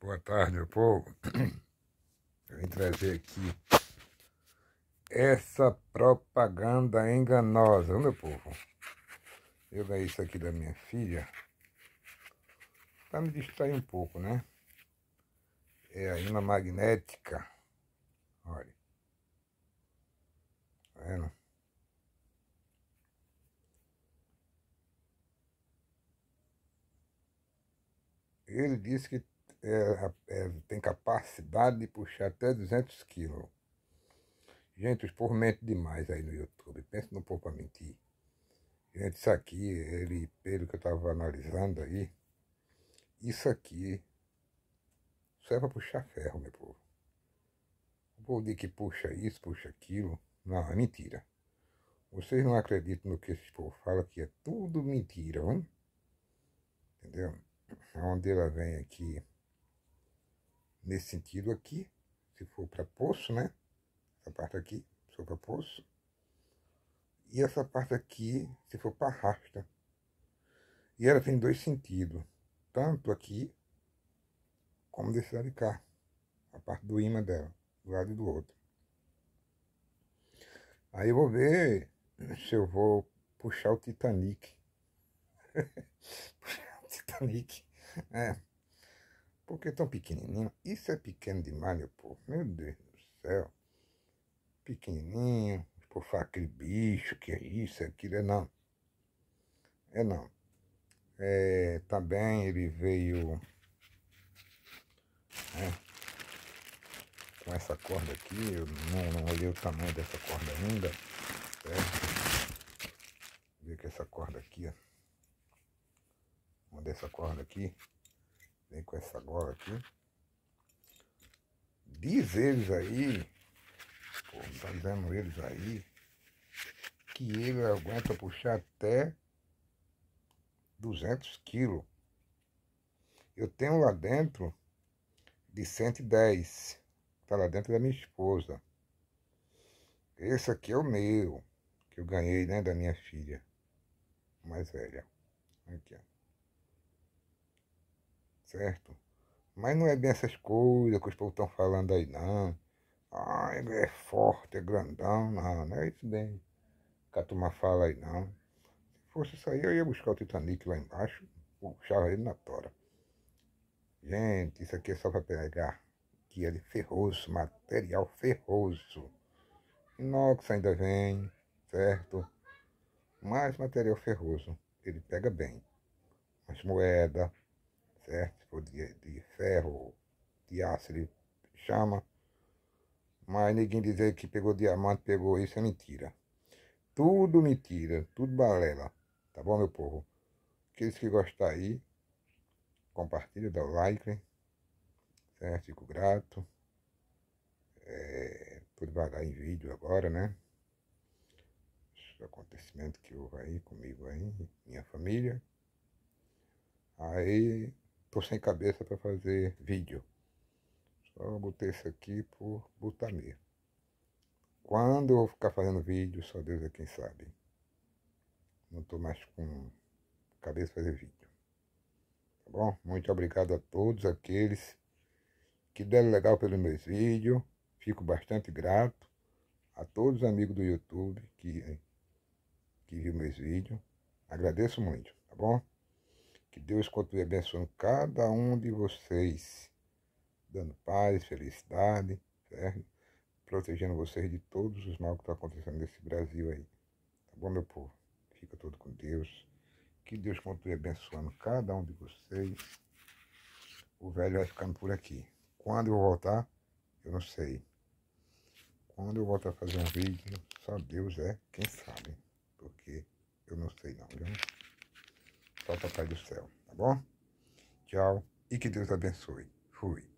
Boa tarde, meu povo. Eu vim trazer aqui essa propaganda enganosa, meu povo. Eu ganhei isso aqui da minha filha para tá me distrair um pouco, né? É a imã magnética. Olha. Tá vendo? Ele disse que é, é, tem capacidade de puxar até 200 quilos. Gente, os povos mentem demais aí no YouTube. Pensa no povo pra mentir. Gente, isso aqui, ele, pelo que eu estava analisando aí, isso aqui serve é para puxar ferro, meu povo. O povo diz que puxa isso, puxa aquilo. Não, é mentira. Vocês não acreditam no que esses povos falam, que é tudo mentira, hein? entendeu? Onde ela vem aqui nesse sentido aqui, se for para poço, né? Essa parte aqui, se for para poço. E essa parte aqui, se for para rasta. E ela tem dois sentidos, tanto aqui como desse lado de cá, a parte do imã dela, do lado e do outro. Aí eu vou ver se eu vou puxar o Titanic. puxar o Titanic. É, porque é tão pequenininho. Isso é pequeno demais, meu povo. Meu Deus do céu. Pequenininho. Por falar aquele bicho, que é isso, aquilo. É não. É não. É, também ele veio né, com essa corda aqui. Eu não, não olhei o tamanho dessa corda ainda. É. Vê que essa corda aqui, ó. Uma dessa corda aqui. Vem com essa gola aqui. Diz eles aí, pô, tá dizendo eles aí, que ele aguenta puxar até 200 quilos. Eu tenho lá dentro de 110, tá lá dentro da minha esposa. Esse aqui é o meu, que eu ganhei, né, da minha filha mais velha. Aqui, ó certo? Mas não é bem essas coisas que os povos estão falando aí, não. Ah, ele é forte, é grandão, não, não é isso bem Catuma fala aí, não. Se fosse isso aí, eu ia buscar o Titanic lá embaixo, puxava ele na tora. Gente, isso aqui é só para pegar que é de ferroso, material ferroso. Inox ainda vem, certo? Mas material ferroso, ele pega bem. Mas moeda, certo? Se de, de ferro, de aço, ele chama. Mas ninguém dizer que pegou diamante, pegou isso é mentira. Tudo mentira, tudo balela. Tá bom, meu povo? Aqueles que gostar aí, compartilha, dá o like, certo? Fico grato. É, tô devagar em vídeo agora, né? Os acontecimentos que houve aí comigo aí, minha família. Aí Tô sem cabeça para fazer vídeo. Só botei isso aqui por botar mesmo. Quando eu vou ficar fazendo vídeo, só Deus é quem sabe. Não tô mais com cabeça para fazer vídeo. Tá bom? Muito obrigado a todos aqueles que deram legal pelos meus vídeos. Fico bastante grato a todos os amigos do YouTube que, que viu meus vídeos. Agradeço muito, tá bom? Que Deus continue abençoando cada um de vocês, dando paz, felicidade, certo? protegendo vocês de todos os mal que estão tá acontecendo nesse Brasil aí. Tá bom, meu povo? Fica todo com Deus. Que Deus continue abençoando cada um de vocês. O velho vai ficando por aqui. Quando eu voltar, eu não sei. Quando eu voltar a fazer um vídeo, só Deus é quem sabe. Porque eu não sei não, viu? Papai do Céu, tá bom? Tchau e que Deus abençoe. Fui.